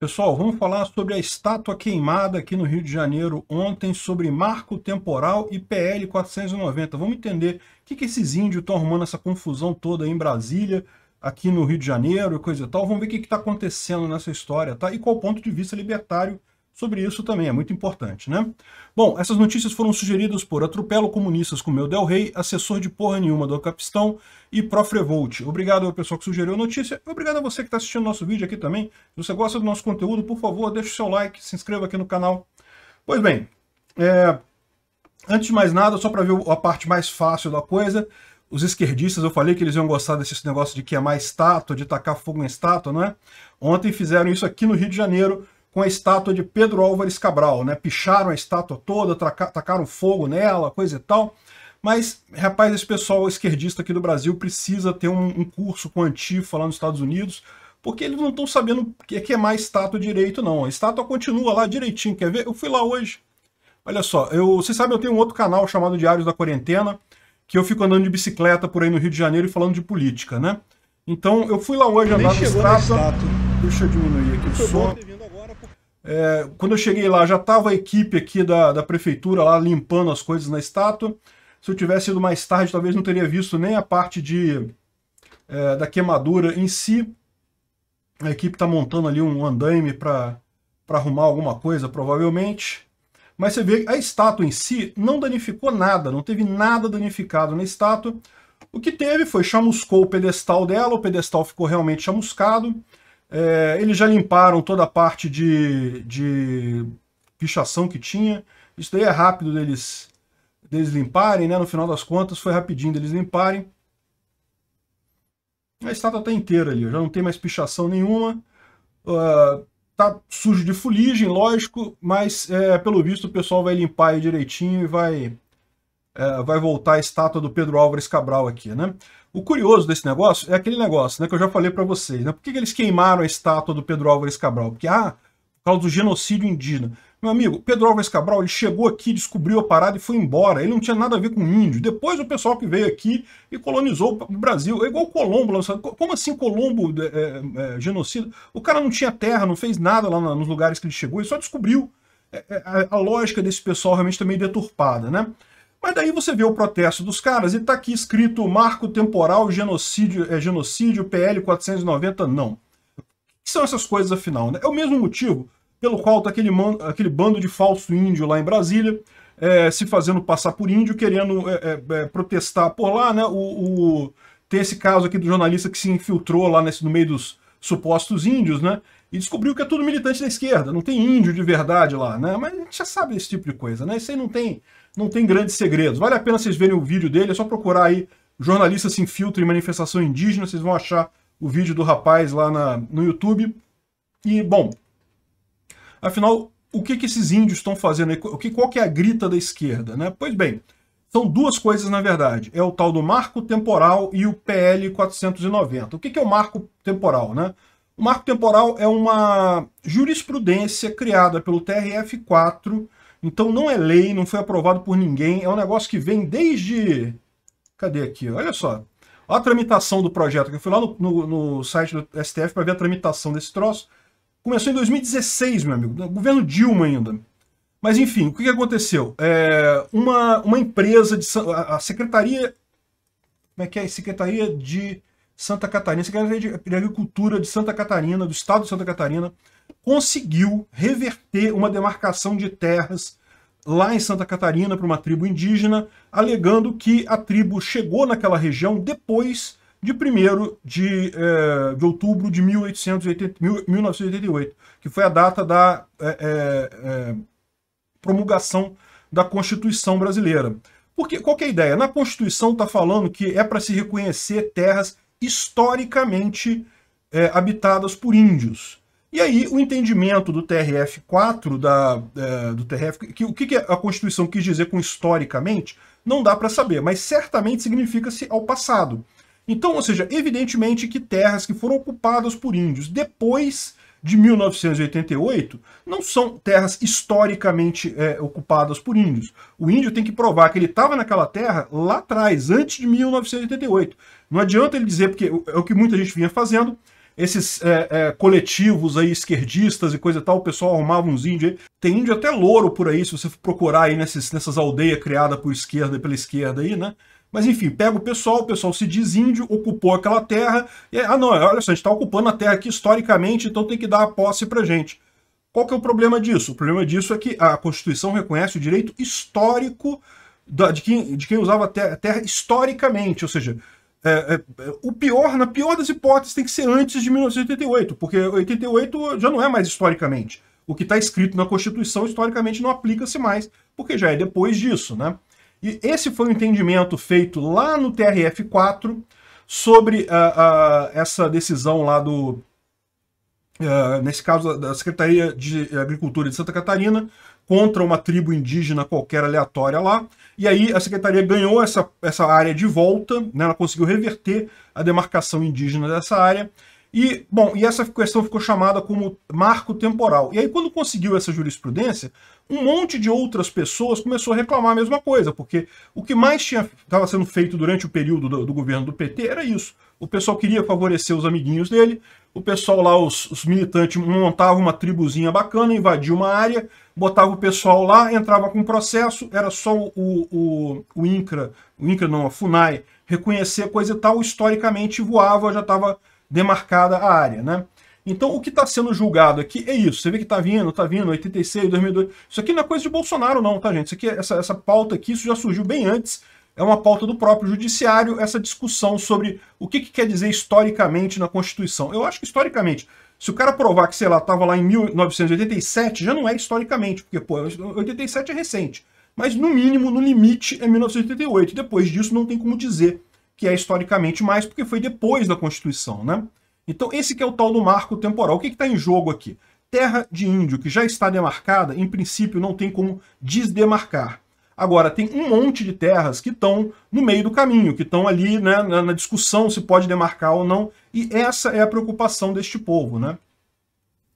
Pessoal, vamos falar sobre a estátua queimada aqui no Rio de Janeiro ontem, sobre marco temporal e PL 490. Vamos entender o que, que esses índios estão arrumando essa confusão toda em Brasília, aqui no Rio de Janeiro e coisa e tal. Vamos ver o que está acontecendo nessa história, tá? E qual o ponto de vista libertário sobre isso também, é muito importante, né? Bom, essas notícias foram sugeridas por Atropelo Comunistas com Meu Del Rey, assessor de porra nenhuma do Capistão e Revolt. Obrigado ao pessoal que sugeriu a notícia, obrigado a você que está assistindo nosso vídeo aqui também. Se você gosta do nosso conteúdo, por favor, deixe o seu like, se inscreva aqui no canal. Pois bem, é... antes de mais nada, só para ver a parte mais fácil da coisa, os esquerdistas, eu falei que eles iam gostar desse negócio de queimar estátua, de tacar fogo em estátua, não é? Ontem fizeram isso aqui no Rio de Janeiro, com a estátua de Pedro Álvares Cabral, né? Picharam a estátua toda, tacaram fogo nela, coisa e tal. Mas, rapaz, esse pessoal esquerdista aqui do Brasil precisa ter um, um curso com Antifa lá nos Estados Unidos, porque eles não estão sabendo o que é queimar é estátua direito, não. A estátua continua lá direitinho, quer ver? Eu fui lá hoje. Olha só, eu, vocês sabem, eu tenho um outro canal chamado Diários da Quarentena, que eu fico andando de bicicleta por aí no Rio de Janeiro e falando de política, né? Então, eu fui lá hoje andar na estátua. Deixa eu diminuir aqui o som. É, quando eu cheguei lá, já estava a equipe aqui da, da prefeitura lá limpando as coisas na estátua. Se eu tivesse ido mais tarde, talvez não teria visto nem a parte de, é, da queimadura em si. A equipe está montando ali um andaime para arrumar alguma coisa, provavelmente. Mas você vê, a estátua em si não danificou nada, não teve nada danificado na estátua. O que teve foi chamuscou o pedestal dela, o pedestal ficou realmente chamuscado. É, eles já limparam toda a parte de, de pichação que tinha. Isso daí é rápido deles, deles limparem, né? No final das contas, foi rapidinho deles limparem. A estátua está inteira ali, já não tem mais pichação nenhuma. Uh, tá sujo de fuligem, lógico, mas é, pelo visto o pessoal vai limpar aí direitinho e vai é, vai voltar a estátua do Pedro Álvares Cabral aqui, né? O curioso desse negócio é aquele negócio né, que eu já falei para vocês. Né? Por que, que, eles queimaram a estátua do Pedro Álvares Cabral? Porque, ah, por causa do genocídio indígena. Meu amigo, Pedro Álvares Cabral ele chegou aqui, descobriu a parada e foi embora. Ele não tinha nada a ver com índio. Depois o pessoal que veio aqui e colonizou o Brasil. É igual Colombo. Como assim Colombo é, é, é, genocida? O cara não tinha terra, não fez nada lá nos lugares que ele chegou, ele só descobriu. É, é, a lógica desse pessoal realmente também tá meio deturpada, né? Mas daí você vê o protesto dos caras e está aqui escrito marco temporal, genocídio, é, genocídio PL 490, não. O que são essas coisas afinal? Né? É o mesmo motivo pelo qual tá aquele, man, aquele bando de falso índio lá em Brasília é, se fazendo passar por índio, querendo é, é, é, protestar por lá, né? O, o, tem esse caso aqui do jornalista que se infiltrou lá nesse, no meio dos supostos índios, né? E descobriu que é tudo militante da esquerda, não tem índio de verdade lá, né? Mas a gente já sabe desse tipo de coisa, né? Isso aí não tem não tem grandes segredos. Vale a pena vocês verem o vídeo dele, é só procurar aí jornalista se infiltra em manifestação indígena, vocês vão achar o vídeo do rapaz lá na, no YouTube. E, bom, afinal, o que, que esses índios estão fazendo? O que, qual que é a grita da esquerda? Né? Pois bem, são duas coisas, na verdade. É o tal do marco temporal e o PL 490. O que, que é o marco temporal? Né? O marco temporal é uma jurisprudência criada pelo TRF4 então não é lei, não foi aprovado por ninguém, é um negócio que vem desde... Cadê aqui? Olha só. A tramitação do projeto, que eu fui lá no, no, no site do STF para ver a tramitação desse troço, começou em 2016, meu amigo, no governo Dilma ainda. Mas enfim, o que, que aconteceu? É, uma, uma empresa de... a Secretaria... Como é que é? Secretaria de Santa Catarina, Secretaria de Agricultura de Santa Catarina, do Estado de Santa Catarina, conseguiu reverter uma demarcação de terras lá em Santa Catarina para uma tribo indígena, alegando que a tribo chegou naquela região depois de 1 de, eh, de outubro de 1880, 1988, que foi a data da é, é, promulgação da Constituição brasileira. Porque qual é a ideia? Na Constituição está falando que é para se reconhecer terras historicamente é, habitadas por índios. E aí o entendimento do TRF4, da, é, do TRF, que, o que, que a Constituição quis dizer com historicamente, não dá para saber, mas certamente significa-se ao passado. Então, ou seja, evidentemente que terras que foram ocupadas por índios depois de 1988 não são terras historicamente é, ocupadas por índios. O índio tem que provar que ele estava naquela terra lá atrás, antes de 1988. Não adianta ele dizer, porque é o que muita gente vinha fazendo, esses é, é, coletivos aí esquerdistas e coisa e tal, o pessoal arrumava uns índios aí. Tem índio até louro por aí, se você procurar aí nessas, nessas aldeias criadas por esquerda e pela esquerda aí, né? Mas enfim, pega o pessoal, o pessoal se diz índio, ocupou aquela terra, e é, ah não, é, olha só, a gente está ocupando a terra aqui historicamente, então tem que dar a posse para gente. Qual que é o problema disso? O problema disso é que a Constituição reconhece o direito histórico de, quem, de, quem, usava a terra, terra historicamente, ou seja, é, é, o pior, na pior das hipóteses, tem que ser antes de 1988, porque 88 já não é mais historicamente. O que está escrito na Constituição historicamente não aplica-se mais, porque já é depois disso, né? E esse foi o entendimento feito lá no TRF4 sobre uh, uh, essa decisão lá do. Uh, nesse caso, da Secretaria de Agricultura de Santa Catarina, contra uma tribo indígena qualquer aleatória lá. E aí a secretaria ganhou essa, essa área de volta, né? ela conseguiu reverter a demarcação indígena dessa área. E, bom, e essa questão ficou chamada como marco temporal. E aí, quando conseguiu essa jurisprudência, um monte de outras pessoas começou a reclamar a mesma coisa, porque o que mais estava sendo feito durante o período do, do, governo do PT era isso. O pessoal queria favorecer os amiguinhos dele, o pessoal lá, os, os militantes, montavam uma tribuzinha bacana, invadiam uma área, botava o pessoal lá, entrava com processo, era só o, o, o INCRA, o INCRA não, a FUNAI, reconhecer coisa e tal, historicamente voava, já estava demarcada a área, né? Então, o que está sendo julgado aqui é isso. Você vê que está vindo, está vindo, 86, 2002. Isso aqui não é coisa de Bolsonaro não, tá, gente? Isso aqui, essa, essa pauta aqui, isso já surgiu bem antes. É uma pauta do próprio judiciário, essa discussão sobre o que, que quer dizer historicamente na Constituição. Eu acho que historicamente, se o cara provar que, sei lá, estava lá em 1987, já não é historicamente, porque, pô, 87 é recente. Mas, no mínimo, no limite, é 1988. Depois disso, não tem como dizer que é historicamente mais porque foi depois da Constituição, né? Então esse que é o tal do marco temporal. O que está em jogo aqui? Terra de índio, que já está demarcada, em princípio não tem como desdemarcar. Agora, tem um monte de terras que estão no meio do caminho, que estão ali né, na, na, discussão se pode demarcar ou não, e essa é a preocupação deste povo, né?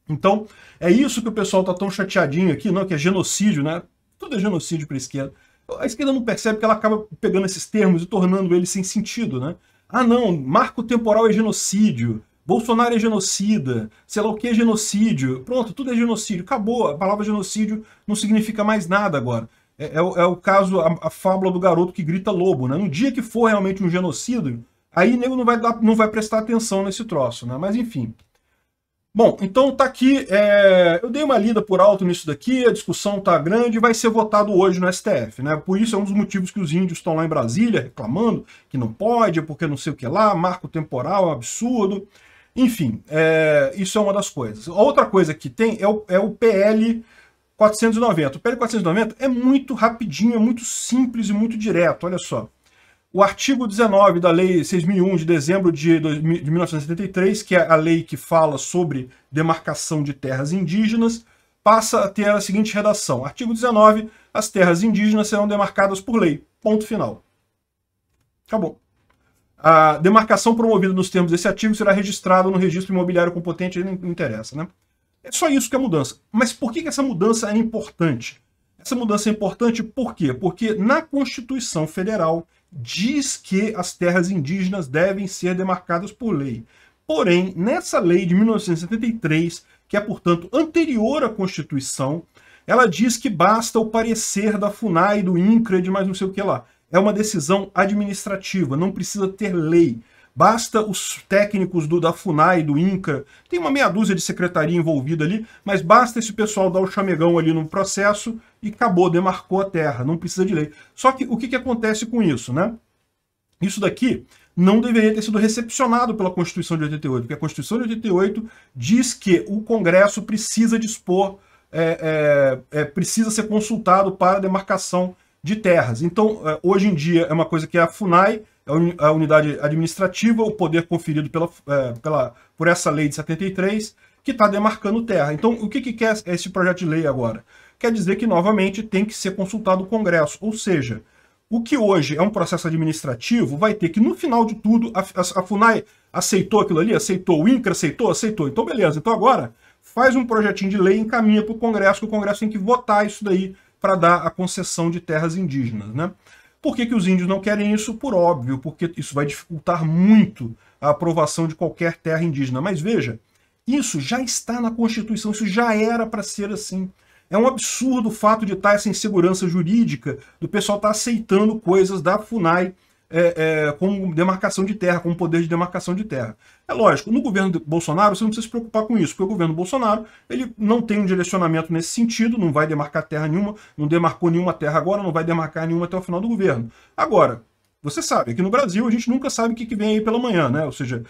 Então, é isso que o pessoal está tão chateadinho aqui, não, que é genocídio, né? Tudo é genocídio para a esquerda a esquerda não percebe que ela acaba pegando esses termos e tornando eles sem sentido, né? Ah, não, marco temporal é genocídio, Bolsonaro é genocida, sei lá o que é genocídio. Pronto, tudo é genocídio. Acabou, a palavra genocídio não significa mais nada agora. É, é, é o caso, a, a, fábula do garoto que grita lobo, né? No dia que for realmente um genocídio, aí nego não vai, dar, não vai prestar atenção nesse troço, né? Mas enfim. Bom, então tá aqui, é... eu dei uma lida por alto nisso daqui, a discussão tá grande, vai ser votado hoje no STF, né? Por isso é um dos motivos que os índios estão lá em Brasília reclamando que não pode, porque não sei o que lá, marco temporal, absurdo. Enfim, é... isso é uma das coisas. Outra coisa que tem é o, é o PL 490. O PL 490 é muito rapidinho, é muito simples e muito direto, olha só. O artigo 19 da Lei 6001 de dezembro de, 1973, que é a lei que fala sobre demarcação de terras indígenas, passa a ter a seguinte redação: artigo 19, as terras indígenas serão demarcadas por lei. Ponto final. Acabou. A demarcação promovida nos termos desse artigo será registrada no registro imobiliário competente, não interessa, né? É só isso que é mudança. Mas por que, que essa mudança é importante? Essa mudança é importante por quê? Porque na Constituição Federal diz que as terras indígenas devem ser demarcadas por lei. Porém, nessa lei de 1973, que é, portanto, anterior à Constituição, ela diz que basta o parecer da FUNAI, do INCRA de mais não sei o que lá. É uma decisão administrativa, não precisa ter lei. Basta os técnicos do, da FUNAI, do INCRA, tem uma meia dúzia de secretaria envolvida ali, mas basta esse pessoal dar o chamegão ali no processo e acabou, demarcou a terra, não precisa de lei. Só que o que, que acontece com isso, né? Isso daqui não deveria ter sido recepcionado pela Constituição de 88, porque a Constituição de 88 diz que o Congresso precisa dispor, é, é, é, precisa ser consultado para a demarcação de terras. Então, é, hoje em dia, é uma coisa que é a FUNAI, é a unidade administrativa, o poder conferido pela, pela, por essa lei de 73, que está demarcando terra. Então, o que, que quer esse projeto de lei agora? quer dizer que, novamente, tem que ser consultado o Congresso. Ou seja, o que hoje é um processo administrativo vai ter que, no final de tudo, a, a, FUNAI aceitou aquilo ali, aceitou, o INCRA aceitou, aceitou. Então, beleza. Então, agora, faz um projetinho de lei e encaminha para o Congresso, que o Congresso tem que votar isso daí para dar a concessão de terras indígenas, né? Por que, que os índios não querem isso? Por óbvio, porque isso vai dificultar muito a aprovação de qualquer terra indígena. Mas veja, isso já está na Constituição, isso já era para ser assim. É um absurdo o fato de estar tá essa insegurança jurídica, do pessoal estar tá aceitando coisas da FUNAI é, é, como demarcação de terra, como poder de demarcação de terra. É lógico, no governo Bolsonaro você não precisa se preocupar com isso, porque o governo Bolsonaro ele não tem um direcionamento nesse sentido, não vai demarcar terra nenhuma, não demarcou nenhuma terra agora, não vai demarcar nenhuma até o final do governo. Agora, você sabe, aqui no Brasil a gente nunca sabe o que, que vem aí pela manhã, né? Ou seja,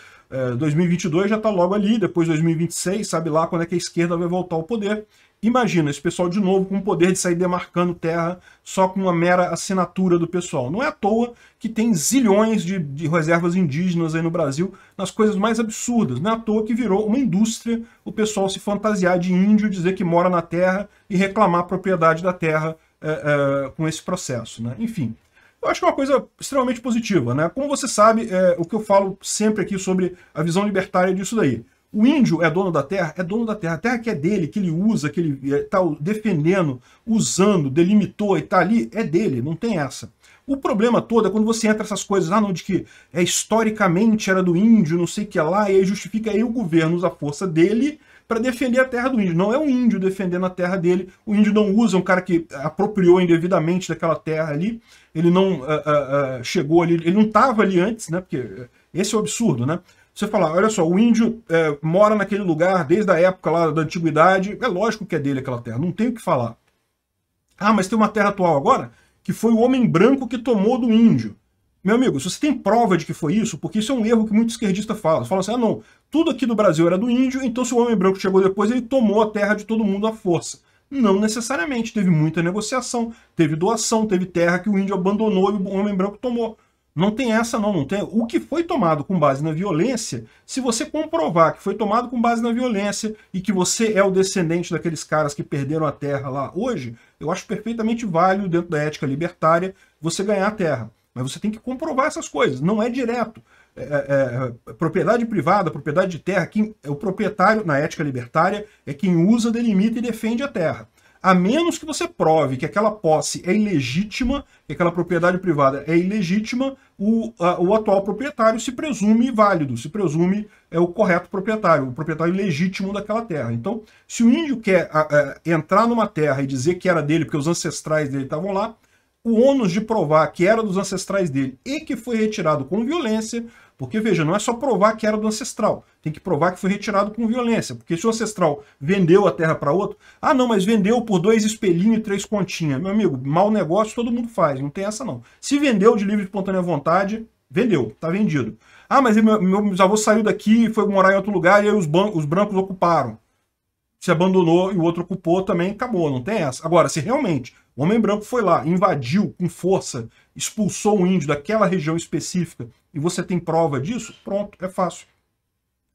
2022 é, já está logo ali, depois 2026, sabe lá quando é que a esquerda vai voltar ao poder. Imagina esse pessoal de novo com o poder de sair demarcando terra só com uma mera assinatura do pessoal. Não é à toa que tem zilhões de, de reservas indígenas aí no Brasil nas coisas mais absurdas. Não é à toa que virou uma indústria o pessoal se fantasiar de índio, dizer que mora na terra e reclamar a propriedade da terra é, é, com esse processo, né? Enfim. Eu acho que é uma coisa extremamente positiva, né? Como você sabe, é, o que eu falo sempre aqui sobre a visão libertária disso daí. O índio é dono da terra? É dono da terra. A terra que é dele, que ele usa, que ele está é, defendendo, usando, delimitou e está ali, é dele, não tem essa. O problema todo é quando você entra essas coisas lá, ah, de que é historicamente era do índio, não sei o que lá, e aí justifica aí o governo usa a força dele para defender a terra do índio. Não é um índio defendendo a terra dele. O índio não usa um cara que apropriou indevidamente daquela terra ali. Ele não uh, uh, uh, chegou ali, ele não estava ali antes, né? Porque eh, esse é o absurdo, né? Você fala olha só, o índio eh, mora naquele lugar desde a época lá da antiguidade, é lógico que é dele aquela terra, não tem o que falar. Ah, mas tem uma terra atual agora que foi o homem branco que tomou do índio. Meu amigo, se você tem prova de que foi isso, porque isso é um erro que muito esquerdista fala. Fala assim, ah não, tudo aqui do Brasil era do índio, então se o homem branco chegou depois, ele tomou a terra de todo mundo à força. Não necessariamente, teve muita negociação, teve doação, teve terra que o índio abandonou e o homem branco tomou. Não tem essa não, não tem. O que foi tomado com base na violência, se você comprovar que foi tomado com base na violência e que você é o descendente daqueles caras que perderam a terra lá hoje, eu acho perfeitamente válido dentro da ética libertária você ganhar a terra. Mas você tem que comprovar essas coisas, não é direto. É é, é, é, propriedade privada, propriedade de terra, quem, é o proprietário, na ética libertária, é quem usa, delimita e defende a terra. A menos que você prove que aquela posse é ilegítima, que aquela propriedade privada é ilegítima, o, a, o atual proprietário se presume válido, se presume é o correto proprietário, o proprietário legítimo daquela terra. Então, se o índio quer a, a, entrar numa terra e dizer que era dele porque os ancestrais dele estavam lá, o ônus de provar que era dos ancestrais dele e que foi retirado com violência, porque veja, não é só provar que era do ancestral, tem que provar que foi retirado com violência, porque se o ancestral vendeu a terra para outro, ah não, mas vendeu por dois espelhinhos e três continhas. Meu amigo, mau negócio todo mundo faz, não tem essa não. Se vendeu de livre e espontânea vontade, vendeu, tá vendido. Ah, mas meu, meu, avô saiu daqui e foi morar em outro lugar e aí os, os brancos ocuparam se abandonou e o outro ocupou também, acabou, não tem essa. Agora, se realmente o homem branco foi lá, invadiu com força, expulsou o índio daquela região específica e você tem prova disso, pronto, é fácil.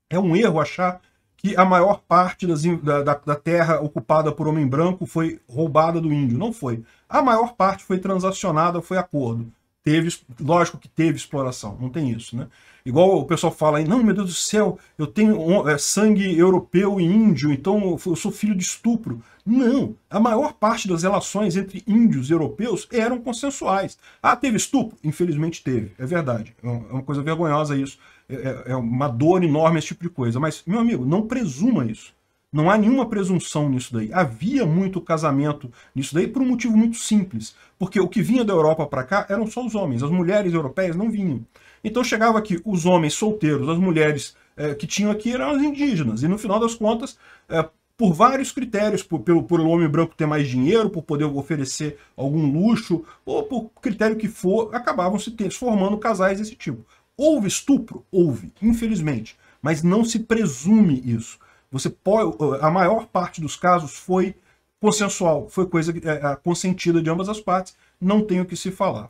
É um erro achar que a maior parte das, da, da, terra ocupada por homem branco foi roubada do índio. Não foi. A maior parte foi transacionada, foi acordo. Teve, lógico que teve exploração, não tem isso, né? Igual o pessoal fala aí, não, meu Deus do céu, eu tenho é, sangue europeu e índio, então eu sou filho de estupro. Não, a maior parte das relações entre índios e europeus eram consensuais. Ah, teve estupro? Infelizmente teve, é verdade. É, é uma coisa vergonhosa isso. É, é, é uma dor enorme esse tipo de coisa. Mas, meu amigo, não presuma isso. Não há nenhuma presunção nisso daí. Havia muito casamento nisso daí por um motivo muito simples. Porque o que vinha da Europa para cá eram só os homens, as mulheres europeias não vinham. Então chegava aqui os homens solteiros, as mulheres é, que tinham aqui eram as indígenas. E no final das contas, é, por vários critérios, por, pelo, por o homem branco ter mais dinheiro, por poder oferecer algum luxo, ou por critério que for, acabavam se formando casais desse tipo. Houve estupro? Houve, infelizmente. Mas não se presume isso. Você pode, a maior parte dos casos foi consensual, foi coisa é, é, consentida de ambas as partes, não tem o que se falar.